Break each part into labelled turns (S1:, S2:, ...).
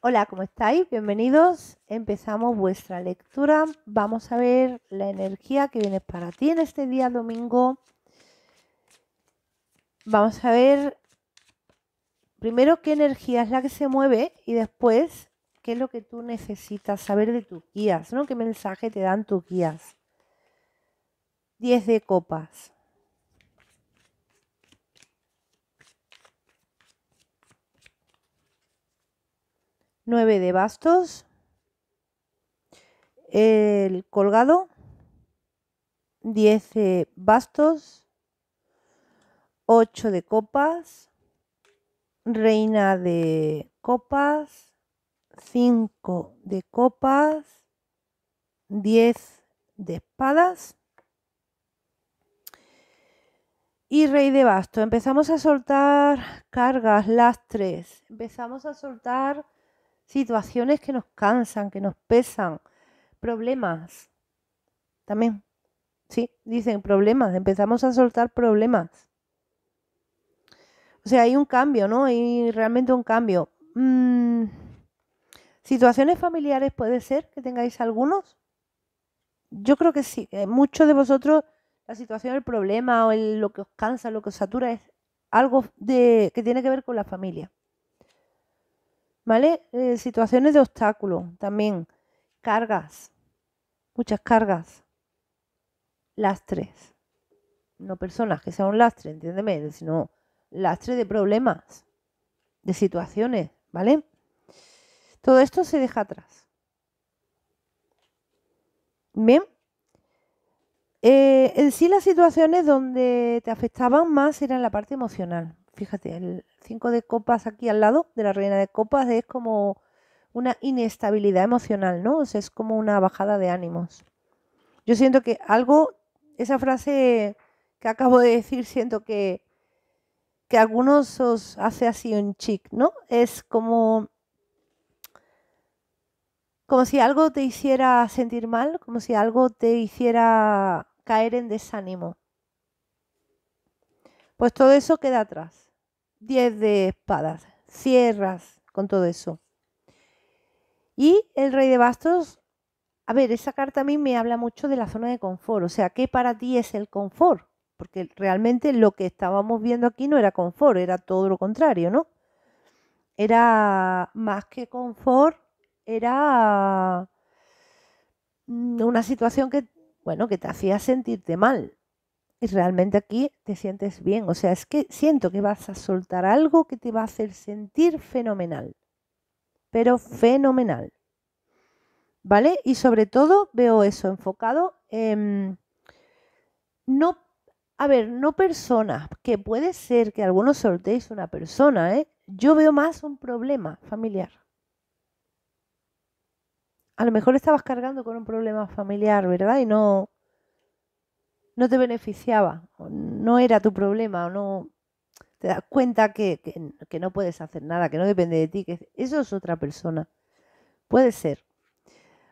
S1: Hola, ¿cómo estáis? Bienvenidos. Empezamos vuestra lectura. Vamos a ver la energía que viene para ti en este día domingo. Vamos a ver primero qué energía es la que se mueve y después qué es lo que tú necesitas saber de tus guías, ¿no? ¿Qué mensaje te dan tus guías? 10 de copas. 9 de bastos, el colgado, 10 bastos, 8 de copas, reina de copas, 5 de copas, 10 de espadas y rey de bastos. Empezamos a soltar cargas, las tres. empezamos a soltar situaciones que nos cansan, que nos pesan, problemas. También, sí, dicen problemas, empezamos a soltar problemas. O sea, hay un cambio, ¿no? Hay realmente un cambio. Mm, situaciones familiares puede ser que tengáis algunos. Yo creo que sí, muchos de vosotros la situación, el problema o lo que os cansa, lo que os satura es algo de, que tiene que ver con la familia. ¿vale? Eh, situaciones de obstáculo también, cargas, muchas cargas, lastres, no personas que sean un lastre, entiéndeme, sino lastre de problemas, de situaciones, ¿vale? Todo esto se deja atrás. Bien. Eh, en sí las situaciones donde te afectaban más eran la parte emocional. Fíjate, el, Cinco de copas aquí al lado de la reina de copas es como una inestabilidad emocional, ¿no? es como una bajada de ánimos. Yo siento que algo, esa frase que acabo de decir, siento que, que algunos os hace así un chic, ¿no? Es como, como si algo te hiciera sentir mal, como si algo te hiciera caer en desánimo. Pues todo eso queda atrás. 10 de espadas, cierras con todo eso. Y el rey de bastos, a ver, esa carta a mí me habla mucho de la zona de confort, o sea, ¿qué para ti es el confort? Porque realmente lo que estábamos viendo aquí no era confort, era todo lo contrario, ¿no? Era más que confort, era mm, una situación que, bueno, que te hacía sentirte mal, y realmente aquí te sientes bien. O sea, es que siento que vas a soltar algo que te va a hacer sentir fenomenal, pero fenomenal. ¿Vale? Y sobre todo veo eso enfocado en... No, a ver, no personas, que puede ser que algunos soltéis una persona, ¿eh? Yo veo más un problema familiar. A lo mejor estabas cargando con un problema familiar, ¿verdad? Y no, no te beneficiaba, no era tu problema, o no te das cuenta que, que, no puedes hacer nada, que no depende de ti, que eso es otra persona. Puede ser.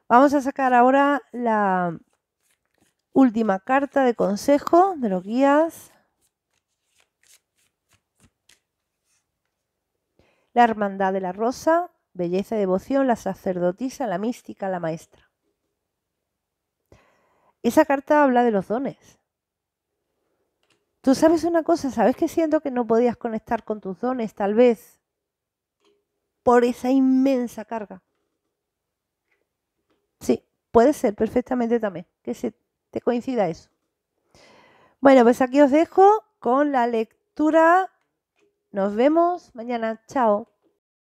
S1: Vamos a sacar ahora la última carta de consejo de los guías. La hermandad de la rosa, belleza y devoción, la sacerdotisa, la mística, la maestra. Esa carta habla de los dones. Tú sabes una cosa, sabes que siento que no podías conectar con tus dones, tal vez, por esa inmensa carga. Sí, puede ser perfectamente también, que se te coincida eso. Bueno, pues aquí os dejo con la lectura. Nos vemos mañana. Chao.